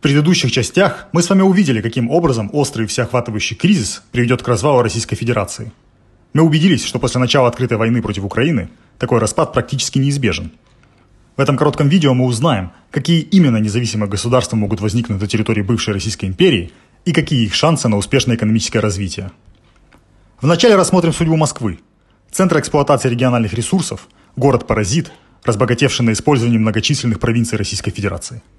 В предыдущих частях мы с вами увидели, каким образом острый всеохватывающий кризис приведет к развалу Российской Федерации. Мы убедились, что после начала открытой войны против Украины такой распад практически неизбежен. В этом коротком видео мы узнаем, какие именно независимые государства могут возникнуть на территории бывшей Российской империи и какие их шансы на успешное экономическое развитие. Вначале рассмотрим судьбу Москвы. Центр эксплуатации региональных ресурсов, город-паразит, разбогатевший на использовании многочисленных провинций Российской Федерации –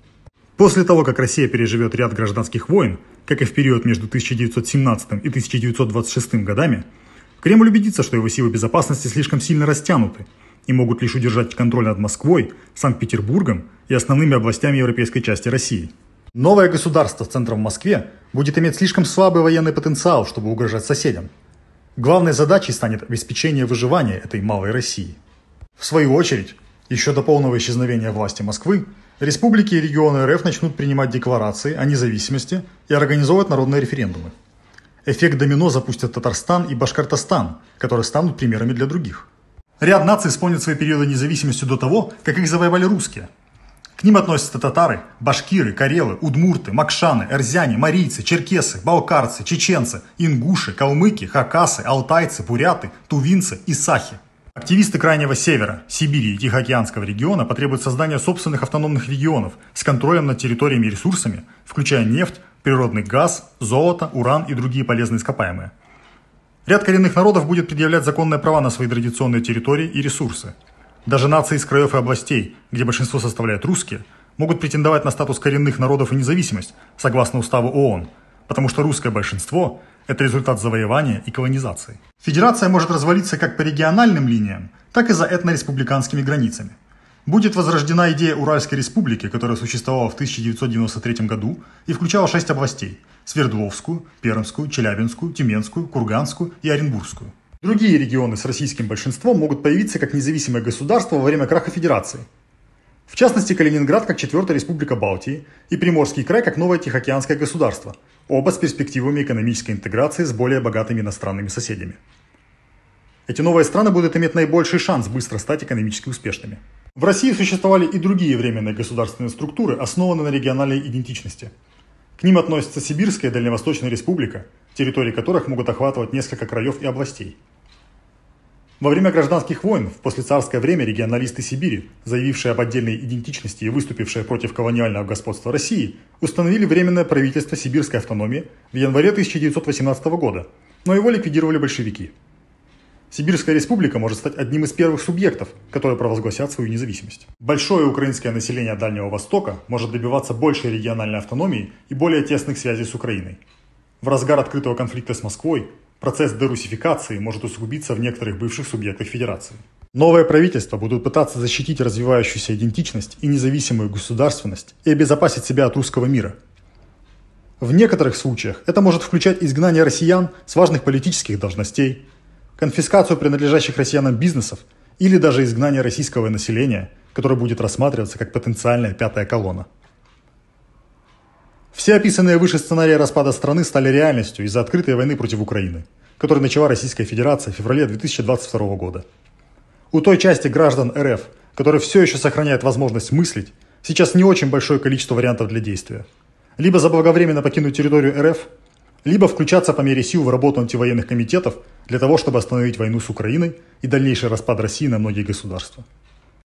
После того, как Россия переживет ряд гражданских войн, как и в период между 1917 и 1926 годами, Кремль убедится, что его силы безопасности слишком сильно растянуты и могут лишь удержать контроль над Москвой, Санкт-Петербургом и основными областями европейской части России. Новое государство с центром в Москве будет иметь слишком слабый военный потенциал, чтобы угрожать соседям. Главной задачей станет обеспечение выживания этой малой России. В свою очередь, еще до полного исчезновения власти Москвы, Республики и регионы РФ начнут принимать декларации о независимости и организовывать народные референдумы. Эффект домино запустят Татарстан и Башкортостан, которые станут примерами для других. Ряд наций вспомнит свои периоды независимости до того, как их завоевали русские. К ним относятся татары, башкиры, карелы, удмурты, макшаны, эрзяне, марийцы, черкесы, балкарцы, чеченцы, ингуши, калмыки, хакасы, алтайцы, буряты, тувинцы и сахи – Активисты Крайнего Севера, Сибири и Тихоокеанского региона потребуют создания собственных автономных регионов с контролем над территориями и ресурсами, включая нефть, природный газ, золото, уран и другие полезные ископаемые. Ряд коренных народов будет предъявлять законные права на свои традиционные территории и ресурсы. Даже нации из краев и областей, где большинство составляют русские, могут претендовать на статус коренных народов и независимость, согласно уставу ООН, потому что русское большинство это результат завоевания и колонизации. Федерация может развалиться как по региональным линиям, так и за этно-республиканскими границами. Будет возрождена идея Уральской республики, которая существовала в 1993 году и включала шесть областей – Свердловскую, Пермскую, Челябинскую, Тюменскую, Курганскую и Оренбургскую. Другие регионы с российским большинством могут появиться как независимое государство во время краха Федерации – в частности, Калининград как четвертая республика Балтии и Приморский край как новое Тихоокеанское государство, оба с перспективами экономической интеграции с более богатыми иностранными соседями. Эти новые страны будут иметь наибольший шанс быстро стать экономически успешными. В России существовали и другие временные государственные структуры, основанные на региональной идентичности. К ним относятся Сибирская и Дальневосточная республика, территории которых могут охватывать несколько краев и областей – во время гражданских войн в послецарское время регионалисты Сибири, заявившие об отдельной идентичности и выступившие против колониального господства России, установили Временное правительство сибирской автономии в январе 1918 года, но его ликвидировали большевики. Сибирская республика может стать одним из первых субъектов, которые провозгласят свою независимость. Большое украинское население Дальнего Востока может добиваться большей региональной автономии и более тесных связей с Украиной. В разгар открытого конфликта с Москвой Процесс дерусификации может усугубиться в некоторых бывших субъектах федерации. Новое правительство будут пытаться защитить развивающуюся идентичность и независимую государственность и обезопасить себя от русского мира. В некоторых случаях это может включать изгнание россиян с важных политических должностей, конфискацию принадлежащих россиянам бизнесов или даже изгнание российского населения, которое будет рассматриваться как потенциальная пятая колонна. Все описанные выше сценарии распада страны стали реальностью из-за открытой войны против Украины, которая начала Российская Федерация в феврале 2022 года. У той части граждан РФ, которая все еще сохраняет возможность мыслить, сейчас не очень большое количество вариантов для действия. Либо заблаговременно покинуть территорию РФ, либо включаться по мере сил в работу антивоенных комитетов для того, чтобы остановить войну с Украиной и дальнейший распад России на многие государства.